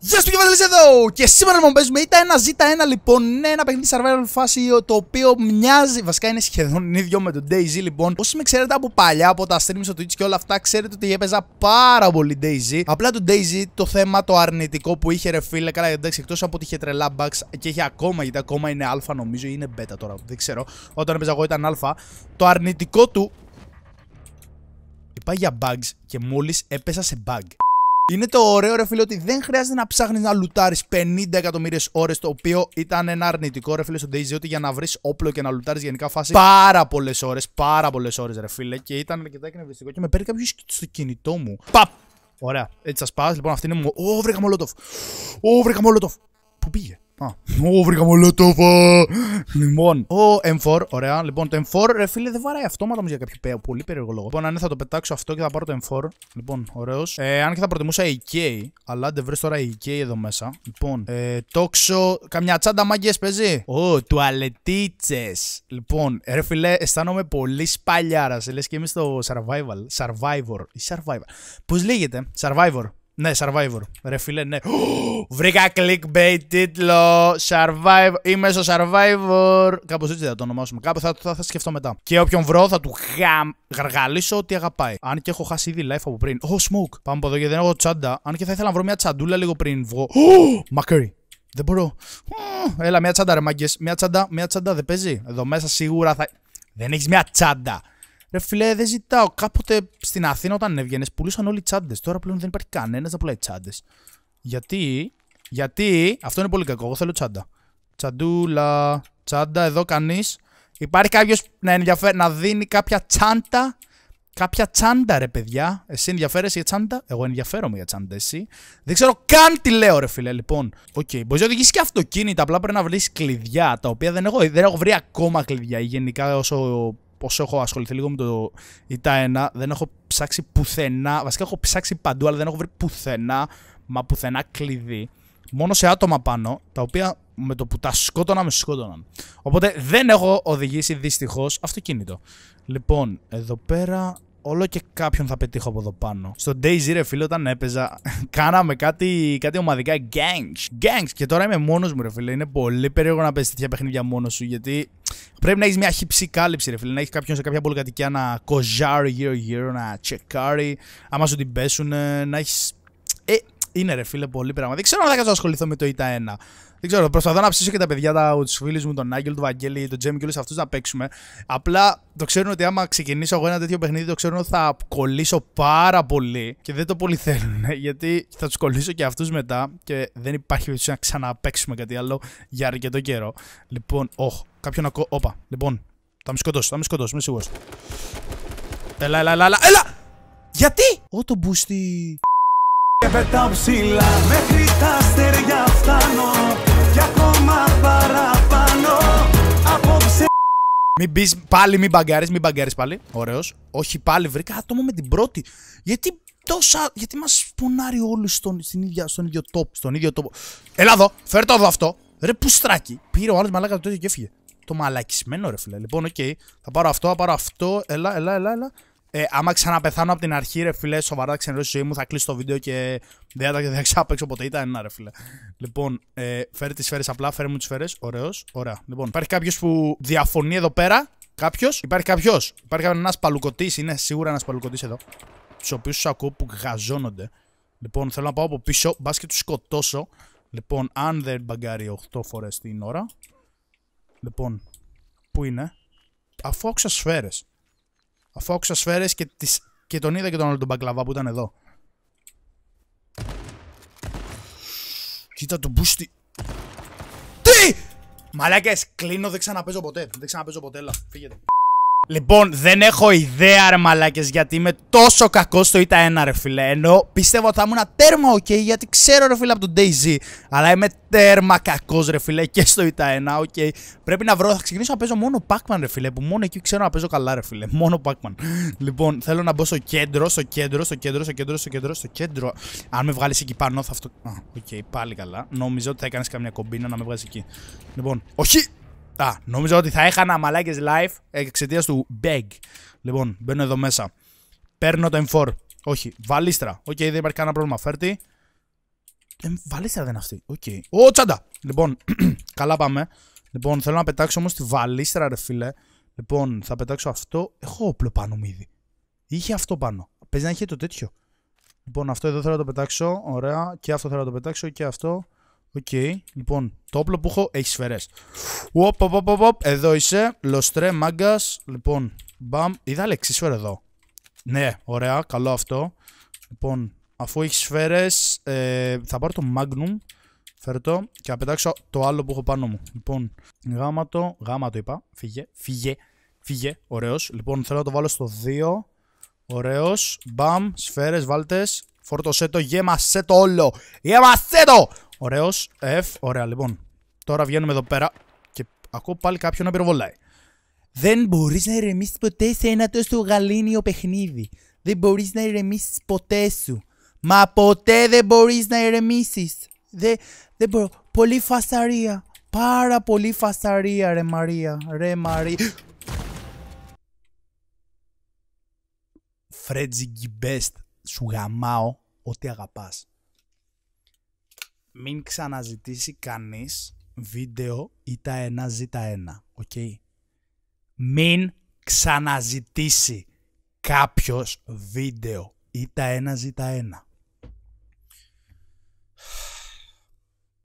Γεια σου και βαδελείς εδώ! Και σήμερα λοιπόν παίζουμε ήταν ένα Z1 λοιπόν, ένα παιχνίδι survival φάση το οποίο μοιάζει, βασικά είναι σχεδόν ίδιο με τον DayZ λοιπόν. Όσοι με ξέρετε από παλιά, από τα streams στο Twitch και όλα αυτά, ξέρετε ότι έπαιζα πάρα πολύ DayZ. Απλά το DayZ το θέμα το αρνητικό που είχε ρε φίλε, καλά εντάξει εκτός από ότι είχε τρελά bugs και είχε ακόμα, γιατί ακόμα είναι α νομίζω ή είναι beta τώρα, δεν ξέρω. Όταν έπαιζα εγώ ήταν α, το αρνητικό του... Είπα για bugs και μόλις έπεσα σε bug. Είναι το ωραίο ρε φίλε ότι δεν χρειάζεται να ψάχνεις να λουτάρεις 50 εκατομμύρια ώρες το οποίο ήταν ένα αρνητικό ρε φίλε στο Daisy ότι για να βρεις όπλο και να λουτάρεις γενικά φάση πάρα πολλές ώρες, πάρα πολλές ώρες ρε φίλε και ήταν αρκετά εκνευριστικό και με παίρνει κάποιος στο κινητό μου. Παπ! Ωραία, έτσι σας πάω, λοιπόν αυτή είναι μου. Ω, βρήκα μολότοφ! Ω, βρήκα μολότοφ! Πού πήγε? Ω, βρήκα μολοτόφα! Λοιπόν, ο M4, ωραία. Λοιπόν, το M4, ρε φίλε, δεν βαράει αυτόματα όμως για κάποιο Πολύ περίεργο λόγο. Λοιπόν, αν θα το πετάξω αυτό και θα πάρω το M4. Λοιπόν, ωραίος. Ε, αν και θα προτιμούσα IK αλλά δεν βρεις τώρα IK εδώ μέσα. Λοιπόν, ε, τόξο. Καμιά τσάντα μάγκες παίζει. Ω, τουαλετίτσες. Λοιπόν, ρε φίλε, αισθάνομαι πολύ σπαλιάρα. Λες και είμαι στο survival. Survivor. Ή survivor. Πώς λέγεται, survivor. Ναι, Survivor. Ρε φίλε, ναι. Βρήκα clickbait τίτλο. Survivor. Είμαι στο Survivor. Κάπως έτσι θα το ονομάσουμε. Κάπου θα, θα, θα σκεφτώ μετά. Και όποιον βρω θα του γαμ... γαργαλίσω ότι αγαπάει. Αν και έχω χάσει ήδη life από πριν. oh, smoke. Πάμε από εδώ γιατί δεν έχω τσάντα. Αν και θα ήθελα να βρω μια τσαντούλα λίγο πριν βγω. Μακρύ. Δεν μπορώ. Έλα, μια τσάντα ρε Μια τσάντα, μια τσάντα δεν παίζει. Εδώ μέσα σίγουρα θα. Δεν έχεις μια τσάντα. Ρε φιλέ, δεν ζητάω. Κάποτε στην Αθήνα όταν έβγαινες πουλούσαν όλοι τσάντες. Τώρα πλέον δεν υπάρχει κανένας να πουλάει τσάντες. Γιατί, γιατί, αυτό είναι πολύ κακό. Εγώ θέλω τσάντα. Τσαντούλα, τσάντα, εδώ κανείς. Υπάρχει κάποιος να, ενδιαφέρει, να δίνει κάποια τσάντα. Κάποια τσάντα, ρε παιδιά. Εσύ ενδιαφέρεσαι για τσάντα. Εγώ ενδιαφέρομαι για τσάντα, εσύ. Δεν ξέρω καν τι λέω, ρε φίλε. Λοιπόν, οκ. Okay. Μπορεί να οδηγήσει και αυτοκίνητα. Απλά πρέπει να βρεις κλειδιά τα οποία δεν έχω, δεν έχω βρει ακόμα κλειδιά. Γενικά, όσο όσο έχω ασχοληθεί λίγο με το ΙΤΑ1, δεν έχω ψάξει πουθενά. Βασικά έχω ψάξει παντού, αλλά δεν έχω βρει πουθενά, μα πουθενά κλειδί. Μόνο σε άτομα πάνω, τα οποία με το που τα σκότωνα με σκότωναν. Οπότε δεν έχω οδηγήσει δυστυχώς αυτοκίνητο. Λοιπόν, εδώ πέρα όλο και κάποιον θα πετύχω από εδώ πάνω. Στο Daisy, ρε φίλε, όταν έπαιζα, κάναμε κάτι, κάτι ομαδικά gangs. Gangs! Και τώρα είμαι μόνος μου, ρε φίλε. Είναι πολύ περίεργο να παίζει τέτοια παιχνίδια μόνος σου, γιατί πρέπει να έχεις μια χυψή κάλυψη, ρε φίλε. Να έχει κάποιον σε κάποια πολυκατοικία να κοζάρει γύρω-γύρω, να τσεκάρει, άμα σου την πέσουν, να έχεις είναι ρε φίλε πολύ πράγμα. Δεν ξέρω αν θα κάτσω να ασχοληθώ με το ΙΤΑ 1. Δεν ξέρω, προσπαθώ να ψήσω και τα παιδιά, τα, τους φίλους μου, τον Άγγελ, τον Βαγγέλη, τον Τζέμι και όλους αυτούς να παίξουμε. Απλά το ξέρουν ότι άμα ξεκινήσω εγώ ένα τέτοιο παιχνίδι, το ξέρουν ότι θα κολλήσω πάρα πολύ και δεν το πολύ θέλουν. Γιατί θα τους κολλήσω και αυτούς μετά και δεν υπάρχει περίπτωση να ξαναπαίξουμε κάτι άλλο για αρκετό καιρό. Λοιπόν, όχ, κάποιον ακούω. Όπα, λοιπόν, θα με σκοτώσω, θα με σκοτώσω, είμαι σίγουρος. Έλα, έλα, έλα, έλα, Γιατί! Ό, το μπουστή! Και πετάω ψηλά Μέχρι τα αστέρια φτάνω ακόμα παραπάνω Απόψε Μην μπεις πάλι μην μπαγκάρεις Μην μπαγκάρεις πάλι Ωραίος Όχι πάλι βρήκα άτομο με την πρώτη Γιατί τόσα Γιατί μας πονάρει όλοι στον, στην ίδια, στον ίδιο τόπο Στον ίδιο τόπο Έλα εδώ Φέρ το εδώ αυτό Ρε πουστράκι Πήρε ο άλλος μαλάκα το τέτοιο και έφυγε το μαλακισμένο ρε φίλε. Λοιπόν, οκ. Okay. Θα πάρω αυτό, θα πάρω αυτό. Έλα, έλα, έλα, έλα ε, άμα ξαναπεθάνω από την αρχή, ρε φιλέ, σοβαρά ξενερώσει η ζωή μου, θα κλείσω το βίντεο και δεν θα, δεν ποτέ. Ήταν ένα ρε φιλέ. Λοιπόν, ε, φέρε τις σφαίρες απλά, φέρε μου τις σφαίρες. Ωραίος, ωραία. Λοιπόν, υπάρχει κάποιος που διαφωνεί εδώ πέρα. Κάποιος, υπάρχει κάποιος. Υπάρχει ένας παλουκωτής, είναι σίγουρα ένας παλουκωτής εδώ. Τους οποίους τους ακούω που γαζώνονται. Λοιπόν, θέλω να πάω από πίσω, μπας και τους σκοτώσω. Λοιπόν, αν δεν μπαγκάρει 8 φορές την ώρα. Λοιπόν, πού είναι. Αφού άκουσα σφαίρες. Φόξα σφαίρε και, τις... και τον είδα και τον άλλο τον μπακλαβά που ήταν εδώ. Κοίτα τον μπούστι. Τι! Μαλάκες, κλείνω, δεν ξαναπέζω ποτέ. Δεν ξαναπέζω ποτέ, έλα. Φύγετε. Λοιπόν, δεν έχω ιδέα, ρε μαλάκες, γιατί είμαι τόσο κακός στο ΙΤΑ 1, ρε φίλε. Ενώ πιστεύω ότι θα ήμουν τέρμα οκ, okay, γιατί ξέρω, ρε φίλε, από τον DayZ. Αλλά είμαι τέρμα κακός, ρε φίλε, και στο ΙΤΑ 1, οκ. Okay. Πρέπει να βρω, θα ξεκινήσω να παίζω Pacman, ρε φίλε. Που μόνο εκεί ξέρω να παίζω καλά, ρε φίλε. Pacman. Λοιπόν, θέλω να μπω στο κέντρο, στο κέντρο, στο κέντρο, στο κέντρο, στο κέντρο, στο κέντρο. Αν με βγάλεις εκεί πάνω, θα αυτό. οκ, okay, πάλι καλά. Νόμιζα ότι θα έκανες καμιά κομπίνα να με βγάζει εκεί. Λοιπόν, όχι, Νομίζω νόμιζα ότι θα έχανα μαλάκες live εξαιτίας του beg. Λοιπόν, μπαίνω εδώ μέσα. Παίρνω το M4. Όχι, βαλίστρα. Οκ, okay, δεν υπάρχει κανένα πρόβλημα. Φέρτη. Ε, βαλίστρα δεν είναι αυτή. Οκ. Okay. Ω, τσάντα. Λοιπόν, καλά πάμε. Λοιπόν, θέλω να πετάξω όμως τη βαλίστρα, ρε φίλε. Λοιπόν, θα πετάξω αυτό. Έχω όπλο πάνω μου ήδη. Είχε αυτό πάνω. Παίζει να είχε το τέτοιο. Λοιπόν, αυτό εδώ θέλω να το πετάξω. Ωραία. Και αυτό θέλω να το πετάξω. Και αυτό. Οκ. Λοιπόν, το όπλο που έχω έχει σφαιρές. Εδώ είσαι. Λοστρέ, μάγκας. Λοιπόν, μπαμ. Είδα λέξη σφαίρε εδώ. Ναι, ωραία, καλό αυτό. Λοιπόν, αφού έχει σφαίρε, θα πάρω το Magnum. το και θα πετάξω το άλλο που έχω πάνω μου. Λοιπόν, γάμα το, γάμα το είπα. Φύγε, φύγε, φύγε. Ωραίος. Λοιπόν, θέλω να το βάλω στο 2. Ωραίος. Μπαμ, σφαίρες, βάλτες. Φόρτωσέ το, γέμασέ το όλο. Γέμασέ το! Ωραίος. F. Ωραία, λοιπόν. Τώρα βγαίνουμε εδώ πέρα και ακούω πάλι κάποιον να πυροβολάει. Δεν μπορείς να ηρεμήσεις ποτέ σε ένα τόσο γαλήνιο παιχνίδι. Δεν μπορείς να ηρεμήσεις ποτέ σου. Μα ποτέ δεν μπορείς να ηρεμήσεις. Δεν, δεν μπορώ. Πολύ φασαρία. Πάρα πολύ φασαρία, ρε Μαρία. Ρε Μαρία. Φρέτζι Μπέστ, σου γαμάω ό,τι αγαπάς μην ξαναζητήσει κανείς βίντεο ή τα ένα ζ ένα, οκ. Μην ξαναζητήσει κάποιος βίντεο ή τα ένα ζ ένα.